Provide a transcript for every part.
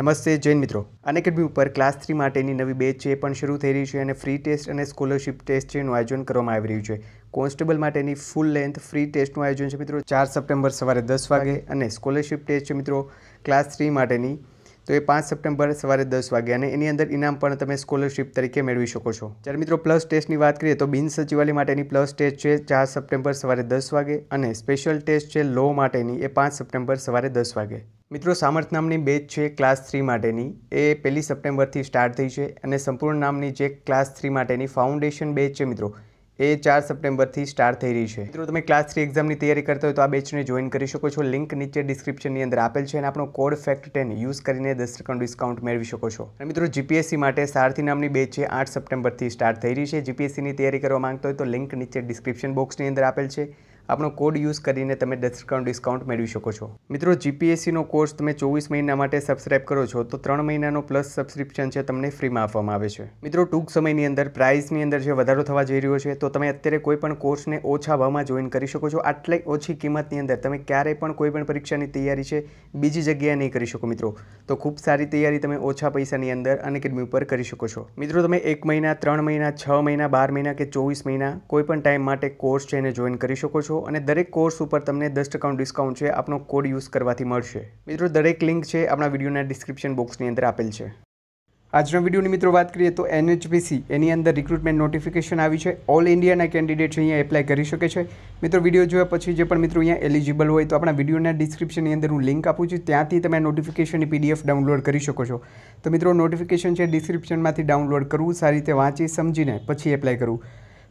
નમસ્તે જૈન મિત્રો અન ઉપર ક્લાસ થ્રી માટેની નવી બેચ એ પણ શરૂ થઈ રહી છે અને ફ્રી ટેસ્ટ અને સ્કોલરશિપ ટેસ્ટ છે એનું આયોજન કરવામાં આવી રહ્યું છે કોન્સ્ટેબલ માટેની ફૂલ લેન્થ ફ્રી ટેસ્ટનું આયોજન છે મિત્રો ચાર સપ્ટેમ્બર સવારે દસ વાગે અને સ્કોલરશિપ ટેસ્ટ છે મિત્રો ક્લાસ થ્રી માટેની તો એ પાંચ સપ્ટેમ્બર સવારે દસ વાગે અને એની અંદર ઇનામ પણ તમે સ્કોલરશિપ તરીકે મેળવી શકો છો જ્યારે મિત્રો પ્લસ ટેસ્ટની વાત કરીએ તો બિન સચિવાલય માટેની પ્લસ ટેસ્ટ છે ચાર સપ્ટેમ્બર સવારે દસ વાગે અને સ્પેશિયલ ટેસ્ટ છે લો માટેની એ પાંચ સપ્ટેમ્બર સવારે દસ વાગે મિત્રો સામર્થ નામની બેચ છે ક્લાસ થ્રી માટેની એ પહેલી સપ્ટેમ્બરથી સ્ટાર્ટ થઈ છે અને સંપૂર્ણ નામની જે ક્લાસ થ્રી માટેની ફાઉન્ડેશન બેચ છે મિત્રો એ ચાર સપ્ટેમ્બરથી સ્ટાર્ટ થઈ રહી છે મિત્રો તમે ક્લાસ થ્રી એક્ઝામની તૈયારી કરતા હોય તો આ બેચને જોઈન કરી શકો છો લિંક નીચે ડિસ્ક્રિપ્શનની અંદર આપેલ છે અને આપણો કોડ ફેક્ટ ટેન યુઝ કરીને દસ ટકાનું ડિસ્કાઉન્ટ મેળવી શકો છો અને મિત્રો જીપીએસસી માટે સારથી નામની બેચ છે આઠ સપ્ટેમ્બરથી સ્ટાર્ટ થઈ રહી છે જીપીએસસીની તૈયારી કરવા માંગતો હોય તો લિંક નીચે ડિસ્ક્રિપ્શન બોક્સની અંદર આપેલ છે આપણો કોડ યુઝ કરીને તમે ડિસ્કાઉન્ટ ડિસ્કાઉન્ટ મેળવી શકો છો મિત્રો જીપીએસસીનો કોર્સ તમે ચોવીસ મહિના માટે સબસ્ક્રાઇબ કરો છો તો ત્રણ મહિનાનો પ્લસ સબસ્ક્રિપ્શન છે તમને ફ્રીમાં આપવામાં આવે છે મિત્રો ટૂંક સમયની અંદર પ્રાઇસની અંદર જે વધારો થવા જઈ રહ્યો છે તો તમે અત્યારે કોઈ પણ કોર્સને ઓછા ભાવમાં જોઈન કરી શકો છો આટલી ઓછી કિંમતની અંદર તમે ક્યારેય પણ કોઈ પણ પરીક્ષાની તૈયારી છે બીજી જગ્યાએ નહીં કરી શકો મિત્રો તો ખૂબ સારી તૈયારી તમે ઓછા પૈસાની અંદર અને કેડમી ઉપર કરી શકો છો મિત્રો તમે એક મહિના ત્રણ મહિના છ મહિના બાર મહિના કે ચોવીસ મહિના કોઈ પણ ટાઈમ માટે કોર્સ છે એને જોઈન કરી શકો છો છો અને દરેક કોર્સ ઉપર તમને દસ ટકાનું ડિસ્કાઉન્ટ છે આપનો કોડ યુઝ કરવાથી મળશે મિત્રો દરેક લિંક છે આપણા વિડીયોના ડિસ્ક્રિપ્શન બોક્સની અંદર આપેલ છે આજના વિડીયોની મિત્રો વાત કરીએ તો એનએચપીસી એની અંદર રિક્રુટમેન્ટ નોટિફિકેશન આવી છે ઓલ ઇન્ડિયાના કેન્ડિડેટ અહીંયા એપ્લાય કરી શકે છે મિત્રો વિડીયો જોયા પછી જે પણ મિત્રો અહીંયા એલિજિબલ હોય તો આપણા વિડીયોના ડિસ્ક્રિપ્શનની અંદર હું લિંક આપું છું ત્યાંથી તમે નોટિફિકેશનની પીડીએફ ડાઉનલોડ કરી શકો છો તો મિત્રો નોટિફિકેશન છે ડિસ્ક્રિપ્શનમાંથી ડાઉનલોડ કરવું સારી રીતે વાંચી સમજીને પછી એપ્લાય કરવું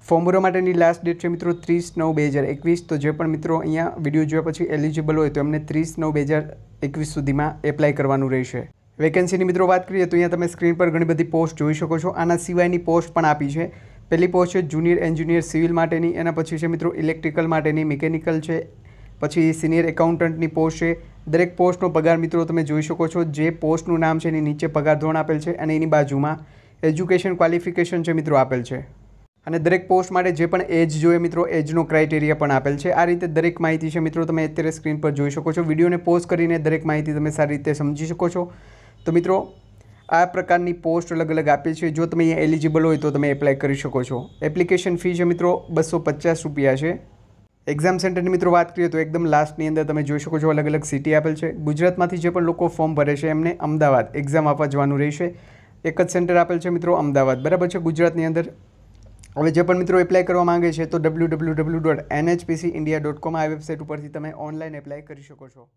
ફોર્મ ભરવા માટેની લાસ્ટ ડેટ છે મિત્રો ત્રીસ નવ બે હજાર એકવીસ તો જે પણ મિત્રો અહીંયા વિડીયો જોયા પછી એલિજિબલ હોય તો એમને ત્રીસ નવ બે હજાર એકવીસ સુધીમાં એપ્લાય કરવાનું રહેશે વેકેન્સીની મિત્રો વાત કરીએ તો અહીંયા તમે સ્ક્રીન પર ઘણી બધી પોસ્ટ જોઈ શકો છો આના સિવાયની પોસ્ટ પણ આપી છે પહેલી પોસ્ટ છે જુનિયર એન્જિનિયર સિવિલ માટેની એના પછી છે મિત્રો ઇલેક્ટ્રિકલ માટેની મિકેનિકલ છે પછી સિનિયર એકાઉન્ટન્ટની પોસ્ટ છે દરેક પોસ્ટનો પગાર મિત્રો તમે જોઈ શકો છો જે પોસ્ટનું નામ છે એની નીચે પગાર ધોરણ આપેલ છે અને એની બાજુમાં એજ્યુકેશન ક્વોલિફિકેશન છે મિત્રો આપેલ છે અને દરેક પોસ્ટ માટે જે પણ એજ જોઈએ મિત્રો એજનો ક્રાઇટેરિયા પણ આપેલ છે આ રીતે દરેક માહિતી છે મિત્રો તમે અત્યારે સ્ક્રીન પર જોઈ શકો છો વિડીયોને પોસ્ટ કરીને દરેક માહિતી તમે સારી રીતે સમજી શકો છો તો મિત્રો આ પ્રકારની પોસ્ટ અલગ અલગ આપી છે જો તમે અહીંયા એલિજિબલ હોય તો તમે એપ્લાય કરી શકો છો એપ્લિકેશન ફી છે મિત્રો બસો પચાસ રૂપિયા છે એક્ઝામ સેન્ટરની મિત્રો વાત કરીએ તો એકદમ લાસ્ટની અંદર તમે જોઈ શકો છો અલગ અલગ સિટી આપેલ છે ગુજરાતમાંથી જે પણ લોકો ફોર્મ ભરે છે એમને અમદાવાદ એક્ઝામ આપવા જવાનું રહેશે એક જ સેન્ટર આપેલ છે મિત્રો અમદાવાદ બરાબર છે ગુજરાતની અંદર હવે જે પણ મિત્રો એપ્લાય કરવા માગે છે તો W W W dot NHPC India dot com આ વેબસાઇટ ઉપરથી તમે ઓનલાઈન એપ્લાય કરી શકો છો